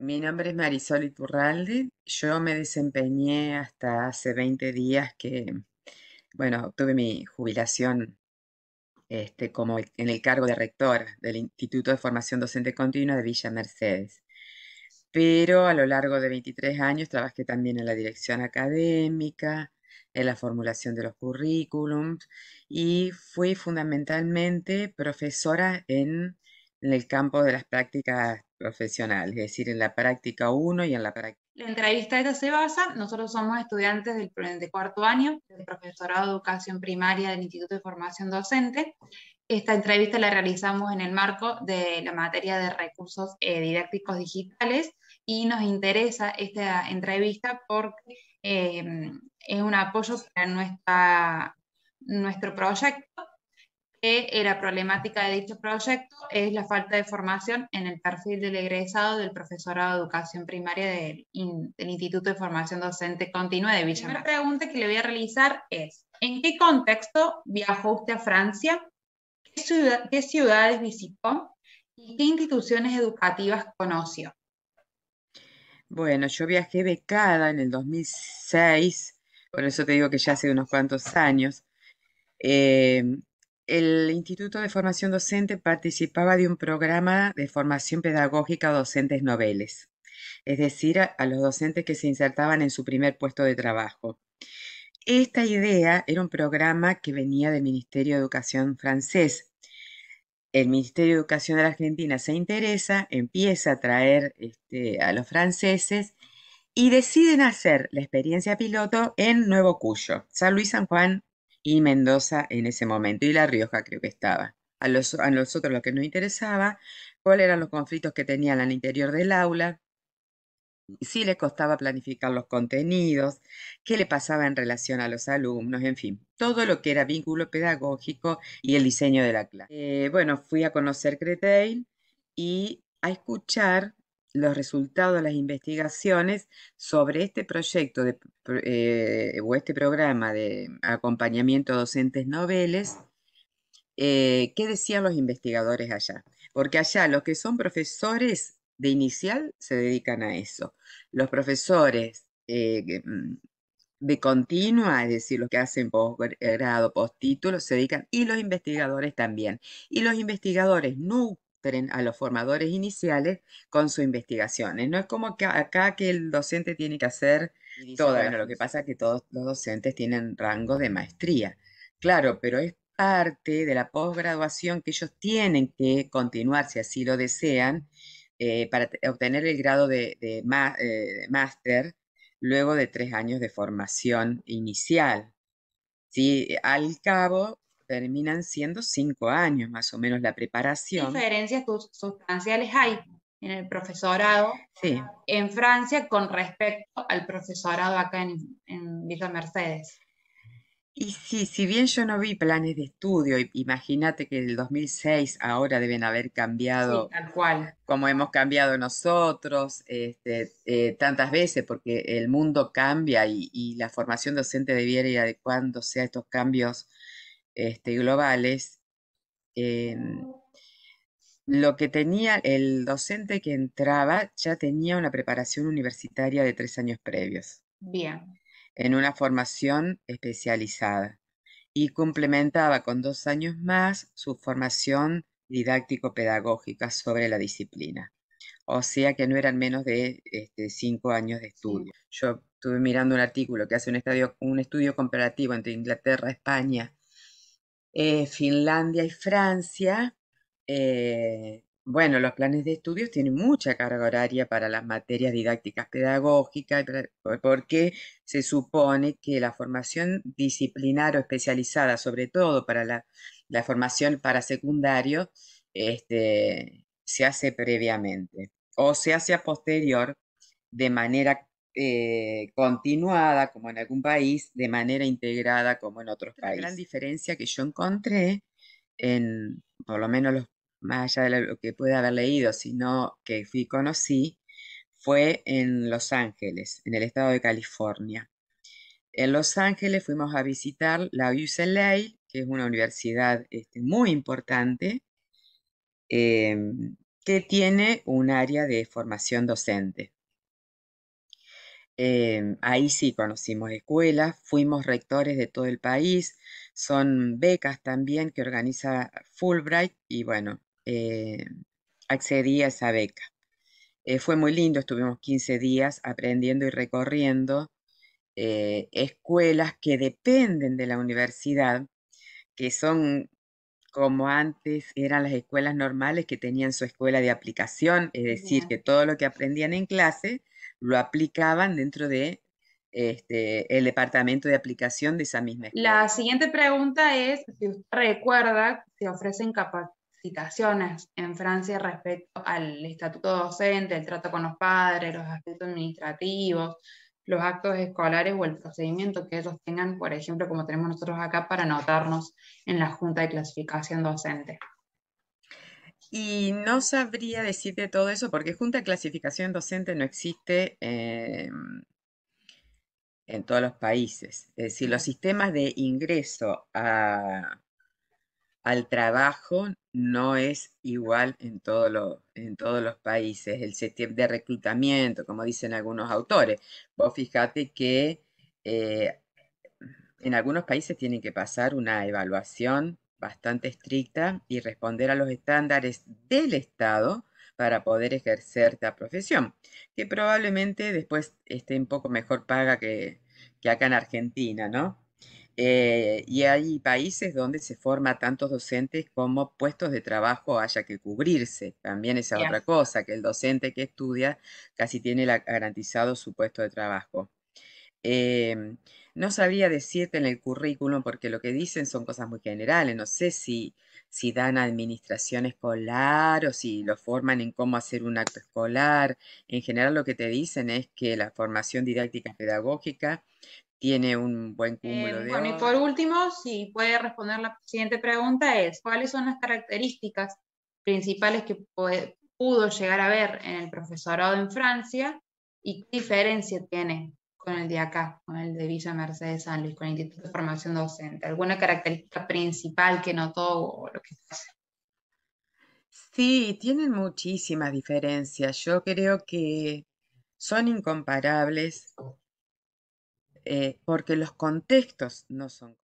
Mi nombre es Marisol Iturralde. Yo me desempeñé hasta hace 20 días que, bueno, obtuve mi jubilación este, como en el cargo de rector del Instituto de Formación Docente Continua de Villa Mercedes. Pero a lo largo de 23 años trabajé también en la dirección académica, en la formulación de los currículums y fui fundamentalmente profesora en el campo de las prácticas profesional, es decir, en la práctica 1 y en la práctica. La entrevista esta se basa, nosotros somos estudiantes del, cuarto año del profesorado de educación primaria del Instituto de Formación Docente. Esta entrevista la realizamos en el marco de la materia de recursos eh, didácticos digitales y nos interesa esta entrevista porque eh, es un apoyo para nuestra, nuestro proyecto que era problemática de dicho proyecto es la falta de formación en el perfil del egresado del profesorado de educación primaria del, Instituto de Formación Docente Continua de Villa. La pregunta que le voy a realizar es, ¿en qué contexto viajó usted a Francia? ¿Qué, ciudades visitó? ¿Y qué instituciones educativas conoció? Bueno, yo viajé becada en el 2006, por eso te digo que ya hace unos cuantos años. Eh, el Instituto de Formación Docente participaba de un programa de formación pedagógica a docentes noveles, es decir, a, los docentes que se insertaban en su primer puesto de trabajo. Esta idea era un programa que venía del Ministerio de Educación francés. El Ministerio de Educación de la Argentina se interesa, empieza a traer este, a los franceses y deciden hacer la experiencia piloto en Nuevo Cuyo, San Luis San Juan y Mendoza en ese momento, y La Rioja creo que estaba. A, los, a nosotros lo que nos interesaba, cuáles eran los conflictos que tenían al interior del aula, si le costaba planificar los contenidos, qué le pasaba en relación a los alumnos, en fin, todo lo que era vínculo pedagógico y el diseño de la clase. Eh, bueno, fui a conocer Creteil y a escuchar los resultados de las investigaciones sobre este proyecto eh, o este programa de acompañamiento a docentes noveles, eh, ¿qué decían los investigadores allá? Porque allá los que son profesores de inicial se dedican a eso. Los profesores eh, mm, de continua, es decir, los que hacen posgrado, postítulo, se dedican, y los investigadores también. Y los investigadores núcleos, a los formadores iniciales con sus investigaciones. Eh, no es como que acá que el docente tiene que hacer todo. Eh, lo que pasa es que todos los docentes tienen rango de maestría. Claro, pero es parte de la posgraduación que ellos tienen que continuar, si así lo desean, eh, para obtener el grado de, máster luego de tres años de formación inicial. ¿Sí? Al cabo, terminan siendo cinco años más o menos la preparación. ¿Qué diferencias sustanciales hay en el profesorado sí. en Francia con respecto al profesorado acá en, Villa Mercedes? Y sí, si bien yo no vi planes de estudio, imagínate que el 2006 ahora deben haber cambiado, tal cual. como hemos cambiado nosotros este, eh, tantas veces, porque el mundo cambia y, y, la formación docente debiera ir adecuándose a estos cambios este, globales, em, lo que tenía el docente que entraba ya tenía una preparación universitaria de tres años previos. Bien. En una formación especializada. Y complementaba con dos años más su formación didáctico-pedagógica sobre la disciplina. O sea que no eran menos de este, cinco años de estudio. Yo estuve mirando un artículo que hace un, un estudio comparativo entre Inglaterra, España eh, Finlandia y Francia. Eh, bueno, los planes de estudios tienen mucha carga horaria para las materias didácticas pedagógicas, porque se supone que la formación disciplinar o especializada, sobre todo para la, formación para secundario, este, se hace previamente o se hace a posterior de manera eh, continuada como en algún país, de manera integrada como en otros países. La gran diferencia que yo encontré en, por lo menos más allá de lo que pude haber leído, sino que fui conocí, fue en Los Ángeles, en el estado de California. En Los Ángeles fuimos a visitar la UCLA, que es una universidad este, muy importante, em, que tiene un área de formación docente ahí sí conocimos escuelas, fuimos rectores de todo el país, son becas también que organiza Fulbright y bueno, eh, accedí a esa beca. Eh, fue muy lindo, estuvimos 15 días aprendiendo y recorriendo eh, escuelas que dependen de la universidad, que son como antes eran las escuelas normales que tenían su escuela de aplicación, es decir, que todo lo que aprendían en clase lo aplicaban dentro de este, el departamento de aplicación de esa misma escuela. La siguiente pregunta es si usted recuerda se ofrecen capacitaciones en Francia respecto al estatuto docente, el trato con los padres, los aspectos administrativos, los actos escolares o el procedimiento que ellos tengan, por ejemplo, como tenemos nosotros acá para anotarnos en la Junta de Clasificación Docente. Y no sabría decirte todo eso porque junta clasificación docente no existe en todos los países. Es decir, los sistemas de ingreso al trabajo no es igual en, en todos los países. El sistema de reclutamiento, como dicen algunos autores. Vos fíjate que eh, en algunos países tienen que pasar una evaluación bastante estricta y responder a los estándares del Estado para poder ejercer la profesión, que probablemente después esté un poco mejor paga que, acá en Argentina, ¿no? Eh, y hay países donde se forma tantos docentes como puestos de trabajo haya que cubrirse. También esa otra cosa, que el docente que estudia casi tiene garantizado su puesto de trabajo. Em, no sabría decirte en el currículum porque lo que dicen son cosas muy generales. No sé si, si dan administración escolar o si lo forman en cómo hacer un acto escolar. En general lo que te dicen es que la formación didáctica pedagógica tiene un buen em, cúmulo de... Bueno, y por último, si puede responder la siguiente pregunta es, ¿cuáles son las características principales que pudo llegar a ver en el profesorado en Francia y qué diferencia tiene con el de acá, con el de Villa Mercedes San Luis, con el Instituto de Formación Docente? ¿Alguna característica principal que notó o lo que hace? Sí, tienen muchísimas diferencias. Yo creo que son incomparables eh, porque los contextos no son